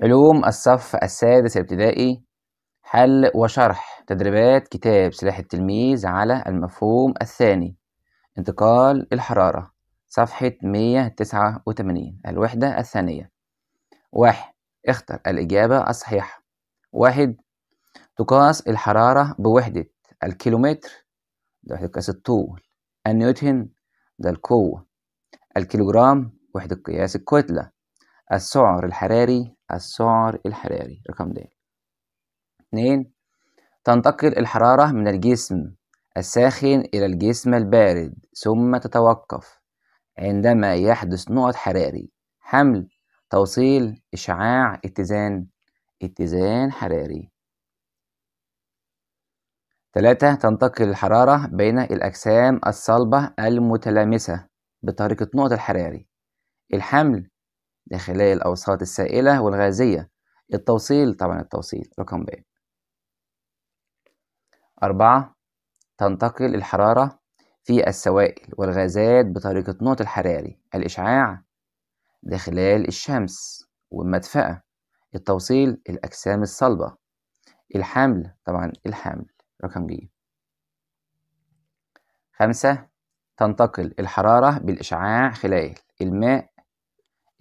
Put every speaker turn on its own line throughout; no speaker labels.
علوم الصف السادس الابتدائي حل وشرح تدريبات كتاب سلاح التلميذ على المفهوم الثاني انتقال الحرارة صفحة 189 الوحدة الثانية واحد اختر الإجابة الصحيحة واحد تقاس الحرارة بوحدة الكيلومتر ده وحدة قياس الطول النيوتن ده القوة الكيلوغرام وحدة قياس الكتلة السعر الحراري السعر الحراري رقم د اتنين تنتقل الحرارة من الجسم الساخن إلى الجسم البارد ثم تتوقف عندما يحدث نقط حراري حمل توصيل إشعاع اتزان اتزان حراري ثلاثة تنتقل الحرارة بين الأجسام الصلبة المتلامسة بطريقة نقط الحراري الحمل داخلية الأوساط السائلة والغازية التوصيل طبعا التوصيل رقم ب أربعة تنتقل الحرارة في السوائل والغازات بطريقة نوت الحراري الإشعاع ده خلال الشمس والمدفأة التوصيل الأجسام الصلبة الحمل طبعا الحمل رقم ج خمسة تنتقل الحرارة بالإشعاع خلال الماء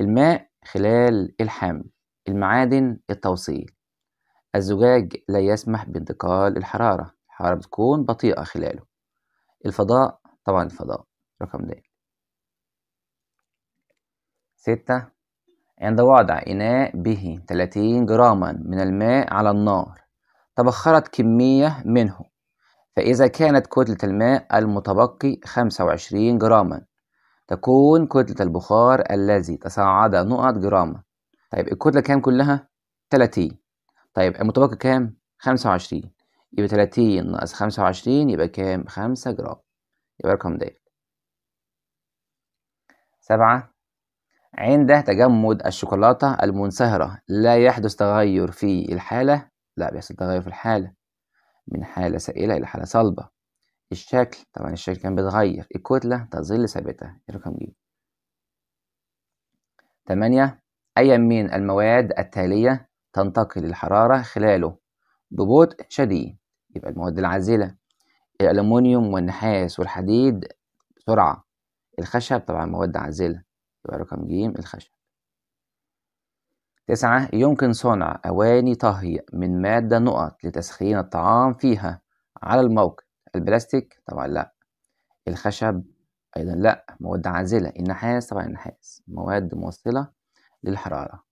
الماء خلال الحمل المعادن التوصيل الزجاج لا يسمح بانتقال الحرارة الحرارة بتكون بطيئة خلاله الفضاء طبعا الفضاء رقم ده ستة عند وضع إناء به 30 جراما من الماء على النار تبخرت كمية منه فإذا كانت كتلة الماء المتبقي 25 جراما تكون كتلة البخار الذي تصاعد نقط جرام طيب الكتلة كام كلها؟ 30 طيب المتبقي كام؟ 25 يبقى 30 ناقص 25 يبقى كام؟ 5 جرام يبقى رقم ده سبعة عند تجمد الشوكولاتة المنصهرة لا يحدث تغير في الحالة لا بيحصل تغير في الحالة من حالة سائلة إلى حالة صلبة الشكل طبعا الشكل كان بيتغير الكتلة تظل ثابتة إيه رقم ج تمانية أي من المواد التالية تنتقل الحرارة خلاله ببطء شديد يبقى المواد العازلة الألمنيوم والنحاس والحديد بسرعة الخشب طبعا مواد عازلة يبقى رقم ج الخشب تسعة يمكن صنع أواني طهي من مادة نقط لتسخين الطعام فيها على الموقع البلاستيك طبعا لا الخشب أيضا لا مواد عازلة النحاس طبعا النحاس مواد موصلة للحرارة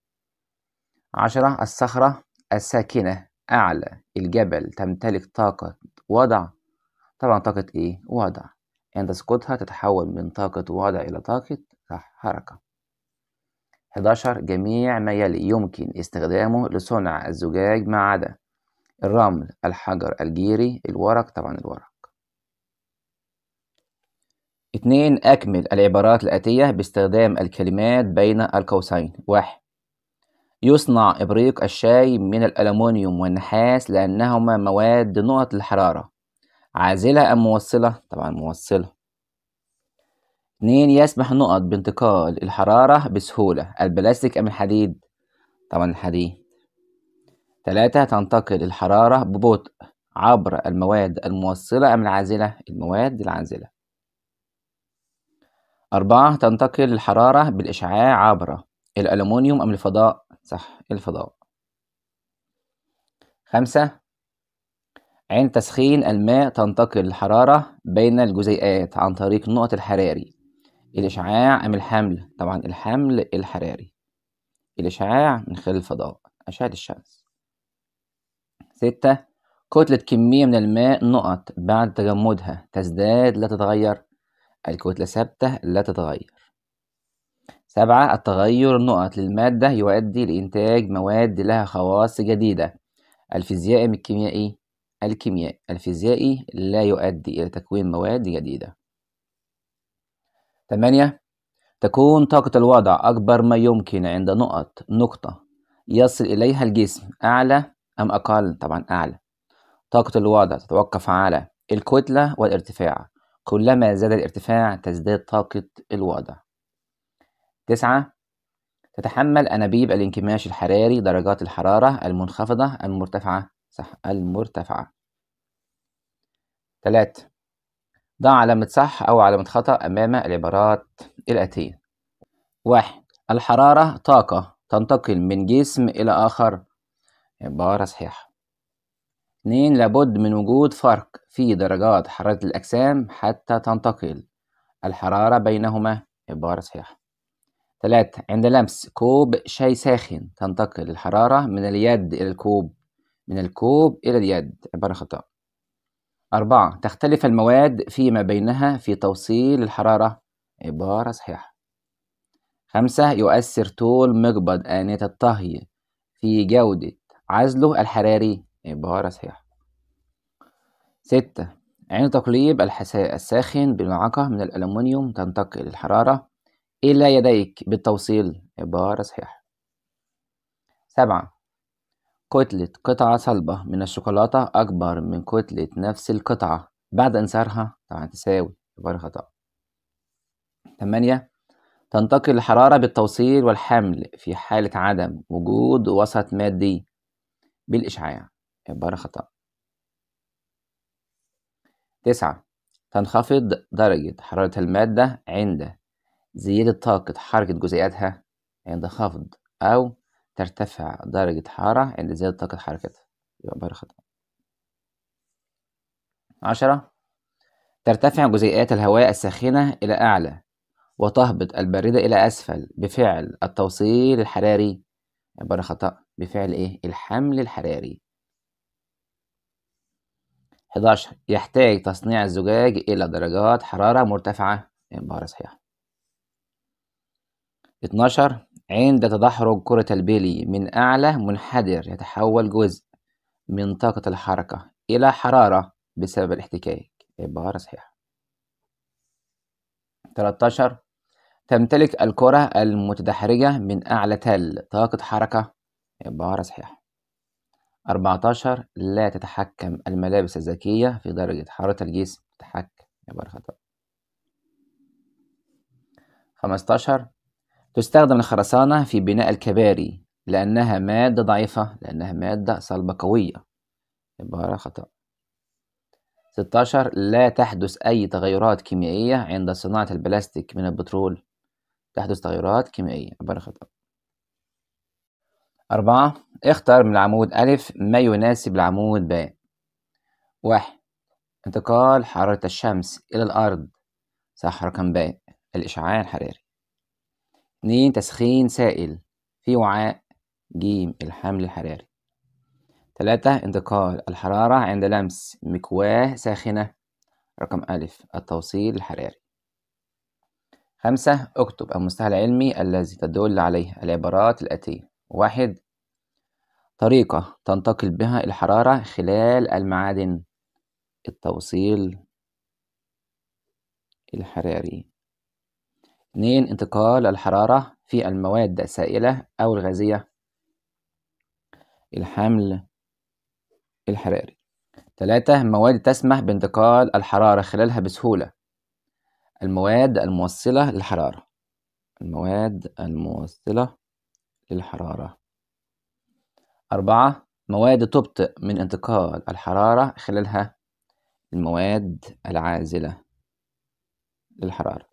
عشرة الصخرة الساكنة أعلى الجبل تمتلك طاقة وضع طبعا طاقة إيه؟ وضع عند سقوطها تتحول من طاقة وضع إلى طاقة حركة 11 جميع ما يلي يمكن استخدامه لصنع الزجاج ما عدا الرمل الحجر الجيري الورق طبعا الورق اتنين أكمل العبارات الآتية باستخدام الكلمات بين القوسين واحد يصنع إبريق الشاي من الالومنيوم والنحاس لأنهما مواد نقط الحرارة عازلة أم موصلة؟ طبعا موصلة اتنين يسمح نقط بانتقال الحرارة بسهولة البلاستيك أم الحديد؟ طبعا الحديد ثلاثة تنتقل الحرارة ببطء عبر المواد الموصلة أم العازلة؟ المواد العازلة. أربعة تنتقل الحرارة بالإشعاع عبر الألمونيوم أم الفضاء؟ صح الفضاء. خمسة عند تسخين الماء تنتقل الحرارة بين الجزيئات عن طريق النقط الحراري الإشعاع أم الحمل؟ طبعا الحمل الحراري الإشعاع من خلال الفضاء أشعة الشمس ستة كتلة كمية من الماء نقط بعد تجمدها تزداد لا تتغير الكتلة ثابتة لا تتغير سبعة التغير النقط للمادة يؤدي لإنتاج مواد لها خواص جديدة الفيزيائي من الكيميائي الكيمياء الفيزيائي لا يؤدي إلى تكوين مواد جديدة ثمانية تكون طاقة الوضع أكبر ما يمكن عند نقط نقطة يصل إليها الجسم أعلى أم أقل طبعا أعلى طاقة الوضع تتوقف على الكتلة والارتفاع كلما زاد الارتفاع تزداد طاقة الوضع تسعة تتحمل أنابيب الانكماش الحراري درجات الحرارة المنخفضة المرتفعة صح المرتفعة تلاتة ضع علامة صح أو علامة خطأ أمام العبارات الآتية واحد الحرارة طاقة تنتقل من جسم إلى آخر عبارة صحيحة اثنين اتنين لابد من وجود فرق في درجات حرارة الأجسام حتى تنتقل الحرارة بينهما عبارة صحيحة ثلاثة تلاتة عند لمس كوب شاي ساخن تنتقل الحرارة من اليد إلى الكوب من الكوب إلى اليد عبارة خطأ أربعة تختلف المواد فيما بينها في توصيل الحرارة عبارة صحيحة خمسة يؤثر طول مقبض آنية الطهي في جودة عزله الحراري بهارة صحيحة ستة عند تقليب الحساء الساخن بملعقة من الألمنيوم تنتقل الحرارة إلى يديك بالتوصيل عبارة صحيحة سبعة كتلة قطعة صلبة من الشوكولاتة أكبر من كتلة نفس القطعة بعد انسارها طبعا تساوي عبارة خطأ ثمانية تنتقل الحرارة بالتوصيل والحمل في حالة عدم وجود وسط مادي بالإشعاع عبارة خطأ تسعة تنخفض درجة حرارة المادة عند زيادة طاقة حركة جزيئاتها عند خفض أو ترتفع درجة حرارة عند زيادة طاقة حركتها يبقى عبارة خطأ عشرة ترتفع جزيئات الهواء الساخنة إلى أعلى وتهبط الباردة إلى أسفل بفعل التوصيل الحراري عبارة يعني خطأ بفعل إيه؟ الحمل الحراري 11 يحتاج تصنيع الزجاج إلى درجات حرارة مرتفعة عبارة صحيحة 12 عند تدحرج كرة البيلي من أعلى منحدر يتحول جزء من طاقة الحركة إلى حرارة بسبب الاحتكاك عبارة صحيحة 13 تمتلك الكرة المتدحرجة من أعلى تل طاقة حركة عبارة صحيحة 14 لا تتحكم الملابس الذكية في درجة حرارة الجسم تتحكم عبارة خطأ 15 تستخدم الخرسانة في بناء الكباري لأنها مادة ضعيفة لأنها مادة صلبة قوية عبارة خطأ 16 لا تحدث أي تغيرات كيميائية عند صناعة البلاستيك من البترول تحدث تغيرات كيميائية عبارة خطأ أربعة اختر من العمود أ ما يناسب العمود ب واحد انتقال حرارة الشمس إلى الأرض صح رقم ب الإشعاع الحراري اتنين تسخين سائل في وعاء ج الحمل الحراري تلاتة انتقال الحرارة عند لمس مكواة ساخنة رقم أ التوصيل الحراري خمسة اكتب المستوى العلمي الذي تدل عليه العبارات الآتية واحد طريقة تنتقل بها الحرارة خلال المعادن التوصيل الحراري اتنين انتقال الحرارة في المواد السائلة أو الغازية الحمل الحراري تلاتة مواد تسمح بانتقال الحرارة خلالها بسهولة المواد الموصلة للحرارة المواد الموصلة للحرارة أربعة مواد تبطئ من انتقال الحرارة خلالها المواد العازلة للحرارة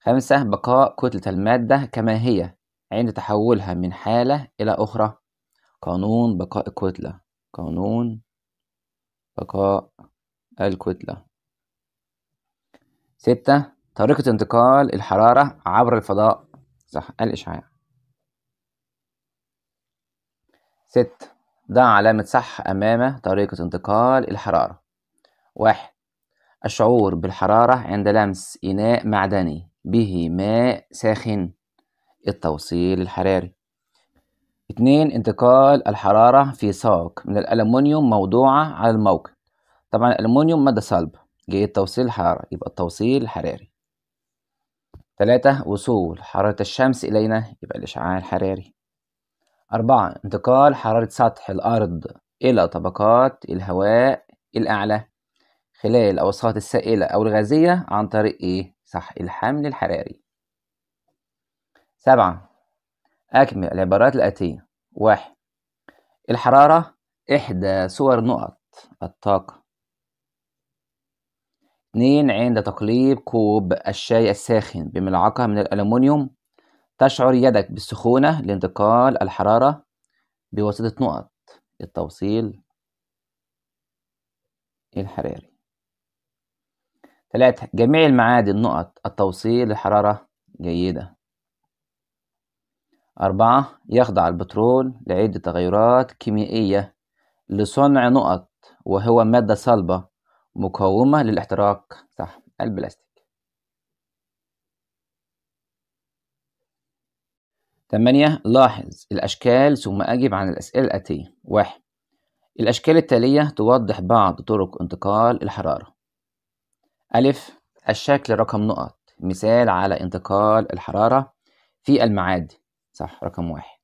خمسة بقاء كتلة المادة كما هي عند تحولها من حالة إلى أخرى قانون بقاء الكتلة قانون بقاء الكتلة ستة طريقة انتقال الحرارة عبر الفضاء صح الإشعاع ست ضع علامة صح أمام طريقة انتقال الحرارة واحد الشعور بالحرارة عند لمس إناء معدني به ماء ساخن التوصيل الحراري اتنين انتقال الحرارة في ساق من الألمنيوم موضوعة على الموقع طبعا الألمنيوم مادة صلبة جي توصيل الحرارة يبقى التوصيل الحراري تلاتة وصول حرارة الشمس إلينا يبقى الإشعاع الحراري أربعة انتقال حرارة سطح الأرض إلى طبقات الهواء الأعلى خلال الأوساط السائلة أو الغازية عن طريق إيه؟ صح الحمل الحراري سبعة أكمل العبارات الآتية واحد الحرارة إحدى صور نقط الطاقة 2 عند تقليب كوب الشاي الساخن بملعقة من الألمونيوم تشعر يدك بالسخونة لانتقال الحرارة بواسطة نقط التوصيل الحراري ثلاثة جميع المعادن نقط التوصيل الحرارة جيدة أربعة يخضع البترول لعدة تغيرات كيميائية لصنع نقط وهو مادة صلبة مقاومة للاحتراق صح البلاستيك ثمانية لاحظ الأشكال ثم أجب عن الأسئلة الآتية واحد الأشكال التالية توضح بعض طرق انتقال الحرارة ألف الشكل رقم نقط مثال على انتقال الحرارة في المعادن صح رقم واحد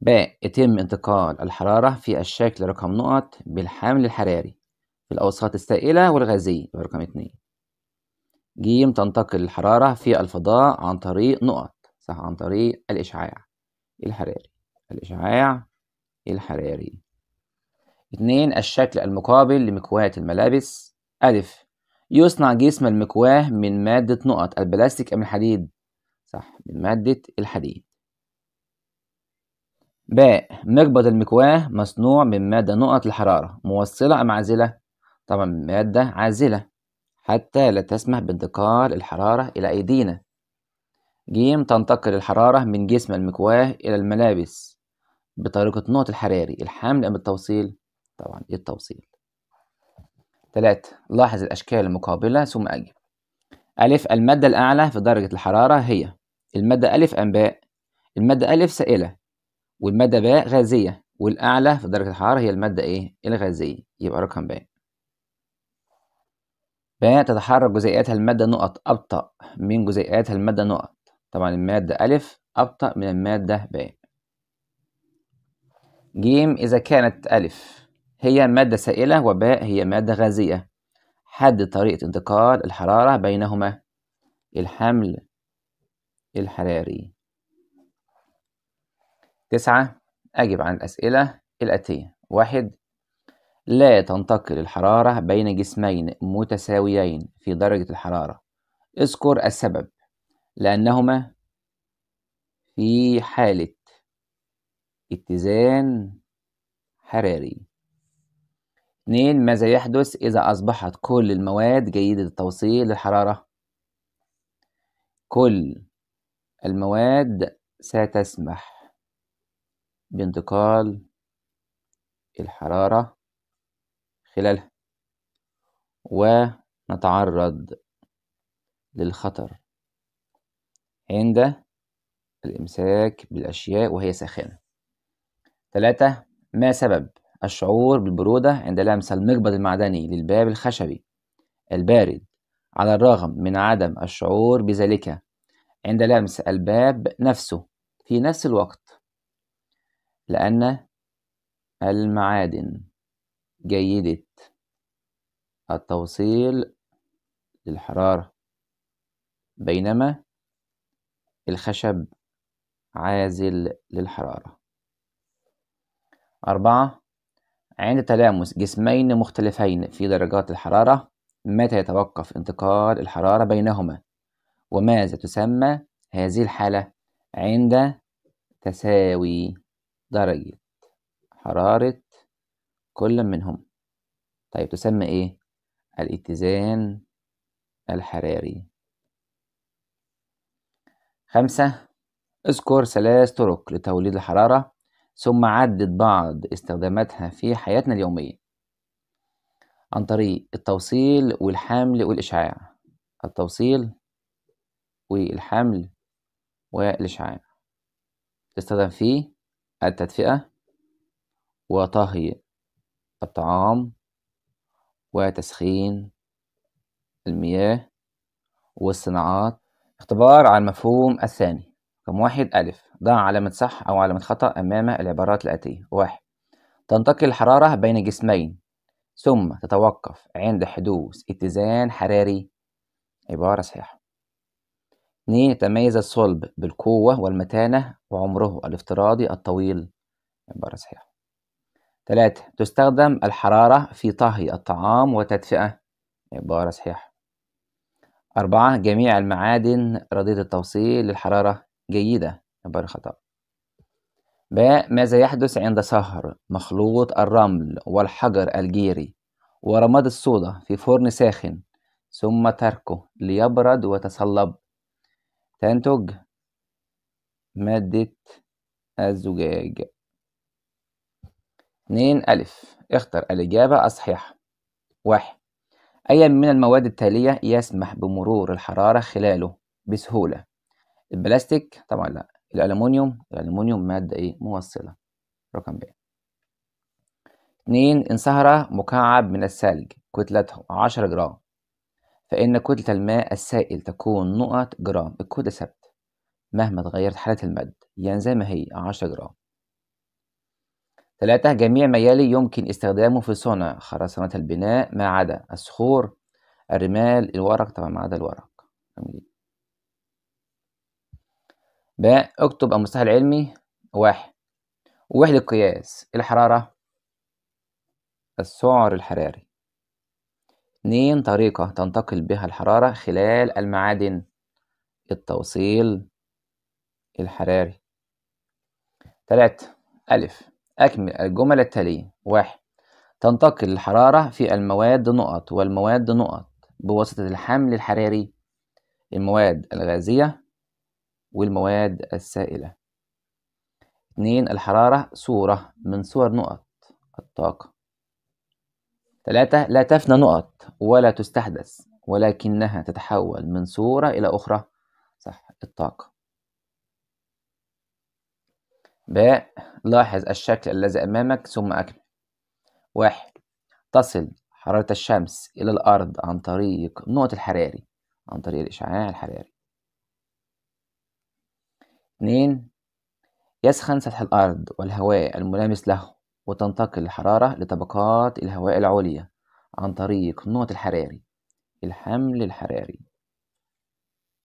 ب يتم انتقال الحرارة في الشكل رقم نقط بالحمل الحراري في الأوساط السائلة والغازية رقم اتنين ج تنتقل الحرارة في الفضاء عن طريق نقط صح عن طريق الإشعاع الحراري الإشعاع الحراري اتنين الشكل المقابل لمكواة الملابس أ يصنع جسم المكواه من مادة نقط البلاستيك أم الحديد صح من مادة الحديد باء مقبض المكواه مصنوع من مادة نقط الحرارة موصلة أم عازلة؟ طبعا مادة عازلة حتى لا تسمح بانتقال الحرارة إلى أيدينا ج تنتقل الحرارة من جسم المكواه إلى الملابس بطريقة نقط الحراري الحمل أم التوصيل؟ طبعا التوصيل تلاتة لاحظ الأشكال المقابلة ثم أجب أ المادة الأعلى في درجة الحرارة هي المادة أ أم باء المادة أ سائلة والمادة باء غازية والأعلى في درجة الحرارة هي المادة إيه؟ الغازية يبقى رقم باء باء تتحرك جزيئاتها المادة نقط أبطأ من جزيئاتها المادة نقط طبعا المادة ألف أبطأ من المادة باء جيم إذا كانت ألف هي مادة سائلة وباء هي مادة غازية حدد طريقة انتقال الحرارة بينهما الحمل الحراري تسعة أجب عن الأسئلة الآتية واحد لا تنتقل الحرارة بين جسمين متساويين في درجة الحرارة اذكر السبب لأنهما في حالة اتزان حراري اتنين ماذا يحدث إذا أصبحت كل المواد جيدة التوصيل للحرارة كل المواد ستسمح بانتقال الحرارة خلالها ونتعرض للخطر عند الإمساك بالأشياء وهي ساخنة ثلاثة ما سبب الشعور بالبرودة عند لمس المقبض المعدني للباب الخشبي البارد على الرغم من عدم الشعور بذلك عند لمس الباب نفسه في نفس الوقت لأن المعادن جيدة التوصيل للحرارة بينما الخشب عازل للحرارة أربعة عند تلامس جسمين مختلفين في درجات الحرارة متى يتوقف انتقال الحرارة بينهما وماذا تسمى هذه الحالة عند تساوي درجة حرارة كل منهم طيب تسمى إيه؟ الاتزان الحراري خمسة اذكر ثلاث طرق لتوليد الحرارة ثم عدد بعض استخداماتها في حياتنا اليومية عن طريق التوصيل والحمل والإشعاع التوصيل والحمل والإشعاع تستخدم فيه التدفئة وطهي الطعام وتسخين المياه والصناعات اختبار على المفهوم الثاني رقم واحد ألف ضع علامة صح أو علامة خطأ أمام العبارات الآتية واحد تنتقل الحرارة بين جسمين ثم تتوقف عند حدوث اتزان حراري عبارة صحيحة اثنين تميز الصلب بالقوة والمتانة وعمره الافتراضي الطويل عبارة صحيحة ثلاثة تستخدم الحرارة في طهي الطعام وتدفئة عبارة صحيحة أربعة جميع المعادن رضية التوصيل للحرارة جيدة عبارة خطأ ب. ماذا يحدث عند صهر مخلوط الرمل والحجر الجيري ورماد الصودا في فرن ساخن ثم تركه ليبرد ويتصلب تنتج مادة الزجاج اتنين ألف اختر الإجابة الصحيحة واحد أي من المواد التالية يسمح بمرور الحرارة خلاله بسهولة البلاستيك طبعا لا الألمونيوم الألمونيوم مادة إيه موصلة رقم ب اتنين انصهر مكعب من الثلج كتلته عشرة جرام فإن كتلة الماء السائل تكون نقط جرام الكتلة ثابتة مهما تغيرت حالة المد يعني زي ما هي عشرة جرام ثلاثة جميع ما يلي يمكن استخدامه في صنع خرسانات البناء ما عدا الصخور الرمال الورق طبعا ما عدا الورق باء اكتب المصطلح العلمي واحد ووحدة قياس الحرارة السعر الحراري اتنين طريقة تنتقل بها الحرارة خلال المعادن التوصيل الحراري تلاتة ألف أكمل الجمل التالية واحد تنتقل الحرارة في المواد نقط والمواد نقط بواسطة الحمل الحراري المواد الغازية والمواد السائلة اتنين الحرارة صورة من صور نقط الطاقة ثلاثة لا تفنى نقط ولا تستحدث ولكنها تتحول من صورة إلى أخرى صح الطاقة باء لاحظ الشكل الذي أمامك ثم أكمل واحد تصل حرارة الشمس إلى الأرض عن طريق النقط الحراري عن طريق الإشعاع الحراري اثنين يسخن سطح الأرض والهواء الملامس له وتنتقل الحرارة لطبقات الهواء العليا عن طريق النقط الحراري الحمل الحراري